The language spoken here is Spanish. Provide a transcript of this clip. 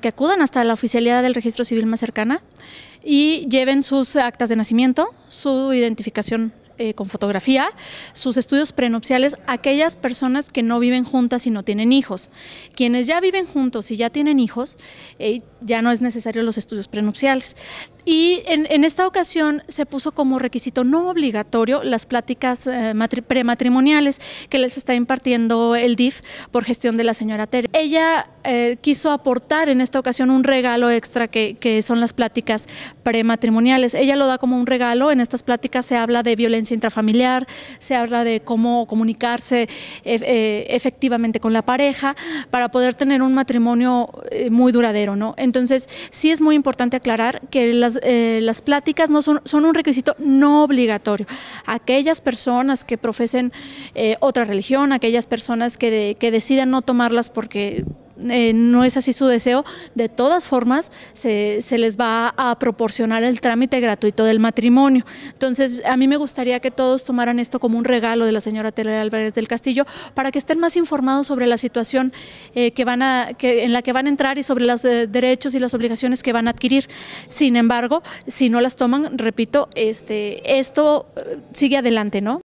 que acudan hasta la oficialidad del registro civil más cercana y lleven sus actas de nacimiento, su identificación eh, con fotografía, sus estudios prenupciales, aquellas personas que no viven juntas y no tienen hijos. Quienes ya viven juntos y ya tienen hijos, eh, ya no es necesario los estudios prenupciales. Y en, esta ocasión se puso como requisito no obligatorio las pláticas eh, prematrimoniales que les está impartiendo el DIF por gestión de la señora Tere. Ella eh, quiso aportar en esta ocasión un regalo extra que, son las pláticas prematrimoniales. Ella lo da como un regalo, en estas pláticas se habla de violencia intrafamiliar, se habla de cómo comunicarse e, eh, efectivamente con la pareja para poder tener un matrimonio eh, muy duradero. ¿no? Entonces, sí es muy importante aclarar que las, pláticas no son, un requisito no obligatorio. Aquellas personas que profesen otra religión, aquellas personas que, deciden que decidan no tomarlas porque eh, no es así su deseo, de todas formas se, les va a proporcionar el trámite gratuito del matrimonio. Entonces, a mí me gustaría que todos tomaran esto como un regalo de la señora Teresa Álvarez del Castillo para que estén más informados sobre la situación eh, que van a, que, en la que van a entrar y sobre los eh, derechos y las obligaciones que van a adquirir. Sin embargo, si no las toman, repito, este, esto sigue adelante, ¿no?